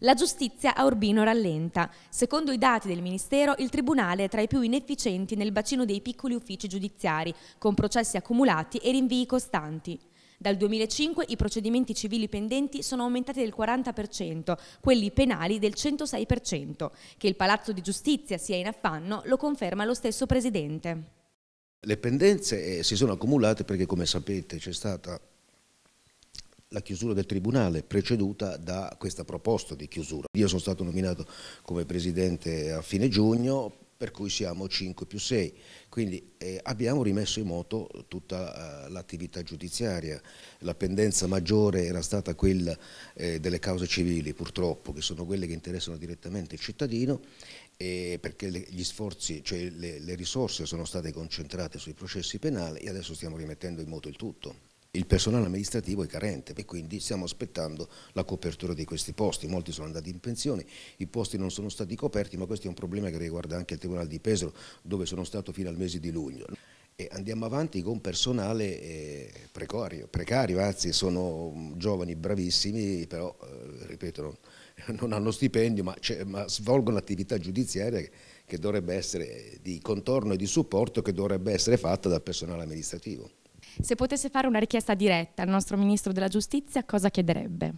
La giustizia a Urbino rallenta. Secondo i dati del Ministero, il Tribunale è tra i più inefficienti nel bacino dei piccoli uffici giudiziari, con processi accumulati e rinvii costanti. Dal 2005 i procedimenti civili pendenti sono aumentati del 40%, quelli penali del 106%. Che il Palazzo di Giustizia sia in affanno lo conferma lo stesso Presidente. Le pendenze eh, si sono accumulate perché, come sapete, c'è stata la chiusura del Tribunale preceduta da questa proposta di chiusura. Io sono stato nominato come Presidente a fine giugno, per cui siamo 5 più 6, quindi eh, abbiamo rimesso in moto tutta eh, l'attività giudiziaria. La pendenza maggiore era stata quella eh, delle cause civili, purtroppo, che sono quelle che interessano direttamente il cittadino, perché le, sforzi, cioè le, le risorse sono state concentrate sui processi penali e adesso stiamo rimettendo in moto il tutto il personale amministrativo è carente e quindi stiamo aspettando la copertura di questi posti. Molti sono andati in pensione, i posti non sono stati coperti, ma questo è un problema che riguarda anche il Tribunale di Pesaro, dove sono stato fino al mese di luglio. E andiamo avanti con personale eh, precario, precario, anzi sono mm, giovani bravissimi, però, eh, ripeto, non, non hanno stipendio, ma, ma svolgono attività giudiziaria che dovrebbe essere di contorno e di supporto che dovrebbe essere fatta dal personale amministrativo. Se potesse fare una richiesta diretta al nostro Ministro della Giustizia, cosa chiederebbe?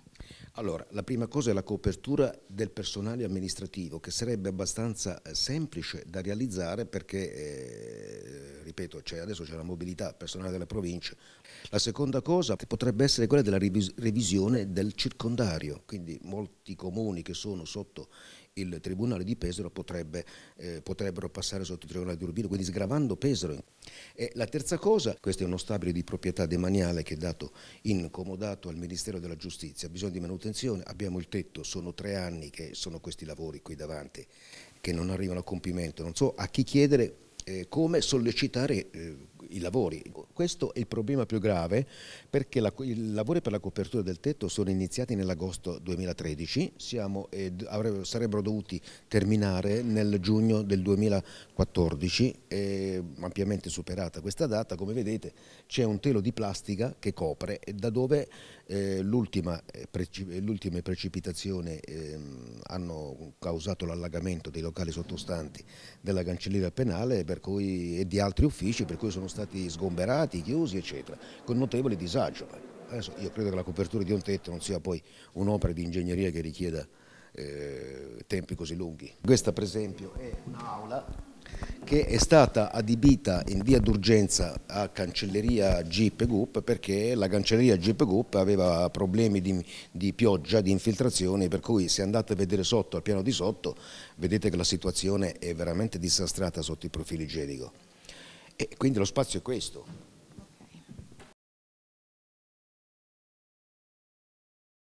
Allora, la prima cosa è la copertura del personale amministrativo, che sarebbe abbastanza eh, semplice da realizzare perché, eh, ripeto, adesso c'è la mobilità personale della provincia. La seconda cosa potrebbe essere quella della revisione del circondario, quindi molti comuni che sono sotto il Tribunale di Pesaro potrebbe, eh, potrebbero passare sotto il Tribunale di Urbino, quindi sgravando Pesaro. E la terza cosa, questo è uno stabile di proprietà demaniale che è dato in al Ministero della Giustizia, bisogno di manutenzione, abbiamo il tetto, sono tre anni che sono questi lavori qui davanti che non arrivano a compimento, non so a chi chiedere eh, come sollecitare eh, i lavori questo è il problema più grave perché la, i lavori per la copertura del tetto sono iniziati nell'agosto 2013, siamo, eh, avrebbero, sarebbero dovuti terminare nel giugno del 2014, eh, ampiamente superata questa data, come vedete c'è un telo di plastica che copre da dove eh, l'ultima l'ultima precipitazione eh, ehm, hanno causato l'allagamento dei locali sottostanti della cancelliera penale e di altri uffici per cui sono stati sgomberati sbarrati, chiusi, eccetera, con notevole disagio. Adesso io credo che la copertura di un tetto non sia poi un'opera di ingegneria che richieda eh, tempi così lunghi. Questa per esempio è un'aula che è stata adibita in via d'urgenza a cancelleria Jeep GUP perché la cancelleria Jeep GUP aveva problemi di, di, pioggia, di infiltrazioni, per cui se andate a vedere sotto, al piano di sotto, vedete che la situazione è veramente disastrata sotto il profilo igienico. E quindi lo spazio è questo.